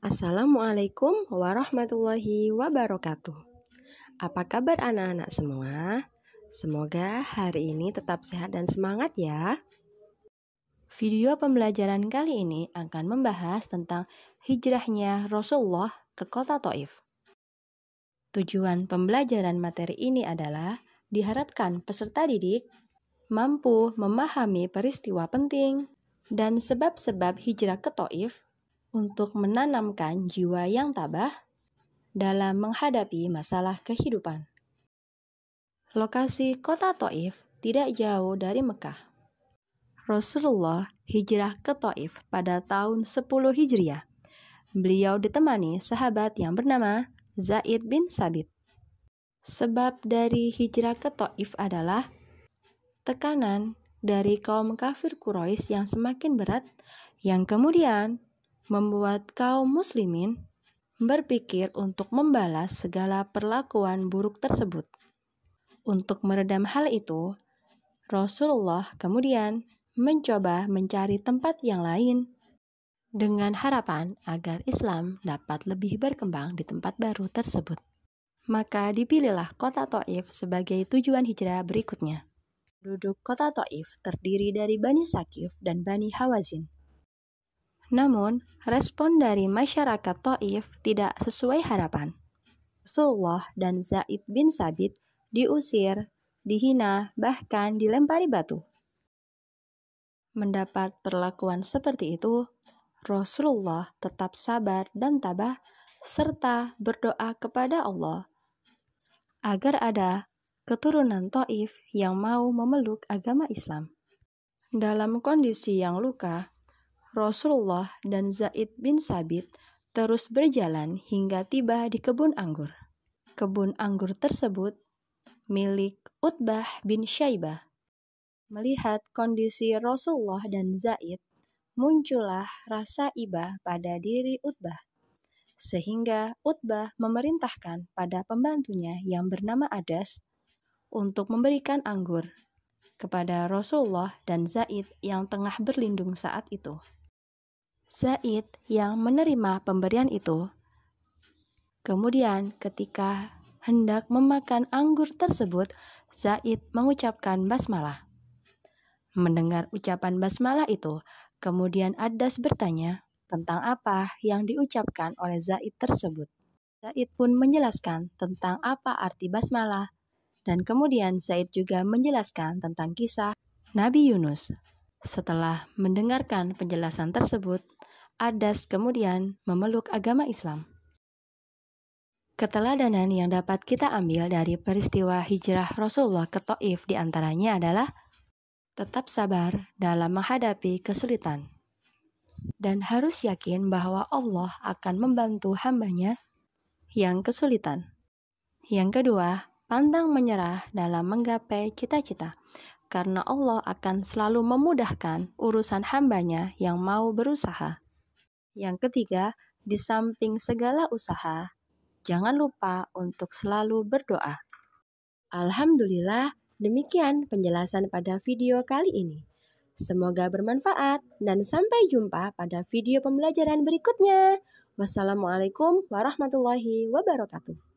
Assalamualaikum warahmatullahi wabarakatuh. Apa kabar anak-anak semua? Semoga hari ini tetap sehat dan semangat ya. Video pembelajaran kali ini akan membahas tentang hijrahnya Rasulullah ke kota Taif. Tujuan pembelajaran materi ini adalah diharapkan peserta didik mampu memahami peristiwa penting dan sebab-sebab hijrah ke Taif untuk menanamkan jiwa yang tabah dalam menghadapi masalah kehidupan. Lokasi kota Taif tidak jauh dari Mekah. Rasulullah hijrah ke Taif pada tahun 10 Hijriah. Beliau ditemani sahabat yang bernama Zaid bin Sabit. Sebab dari hijrah ke Taif adalah tekanan dari kaum kafir Quraisy yang semakin berat yang kemudian membuat kaum muslimin berpikir untuk membalas segala perlakuan buruk tersebut. Untuk meredam hal itu, Rasulullah kemudian mencoba mencari tempat yang lain dengan harapan agar Islam dapat lebih berkembang di tempat baru tersebut. Maka dipilihlah kota Taif sebagai tujuan hijrah berikutnya. Duduk kota Taif terdiri dari Bani Sakif dan Bani Hawazin. Namun, respon dari masyarakat Taif tidak sesuai harapan. Rasulullah dan Zaid bin Sabit diusir, dihina, bahkan dilempari batu. Mendapat perlakuan seperti itu, Rasulullah tetap sabar dan tabah serta berdoa kepada Allah agar ada keturunan Taif yang mau memeluk agama Islam. Dalam kondisi yang luka, Rasulullah dan Zaid bin Sabit terus berjalan hingga tiba di kebun anggur. Kebun anggur tersebut milik Utbah bin Syaibah. Melihat kondisi Rasulullah dan Zaid, muncullah rasa iba pada diri Utbah. Sehingga Utbah memerintahkan pada pembantunya yang bernama Adas untuk memberikan anggur kepada Rasulullah dan Zaid yang tengah berlindung saat itu. Zaid yang menerima pemberian itu. Kemudian ketika hendak memakan anggur tersebut, Zaid mengucapkan basmalah. Mendengar ucapan basmalah itu, kemudian Adas bertanya tentang apa yang diucapkan oleh Zaid tersebut. Zaid pun menjelaskan tentang apa arti basmalah, dan kemudian Zaid juga menjelaskan tentang kisah Nabi Yunus. Setelah mendengarkan penjelasan tersebut, Adas kemudian memeluk agama Islam. Keteladanan yang dapat kita ambil dari peristiwa hijrah Rasulullah ke Taif diantaranya adalah tetap sabar dalam menghadapi kesulitan dan harus yakin bahwa Allah akan membantu hambanya yang kesulitan. Yang kedua, pantang menyerah dalam menggapai cita-cita karena Allah akan selalu memudahkan urusan hambanya yang mau berusaha. Yang ketiga, di samping segala usaha, jangan lupa untuk selalu berdoa. Alhamdulillah, demikian penjelasan pada video kali ini. Semoga bermanfaat dan sampai jumpa pada video pembelajaran berikutnya. Wassalamualaikum warahmatullahi wabarakatuh.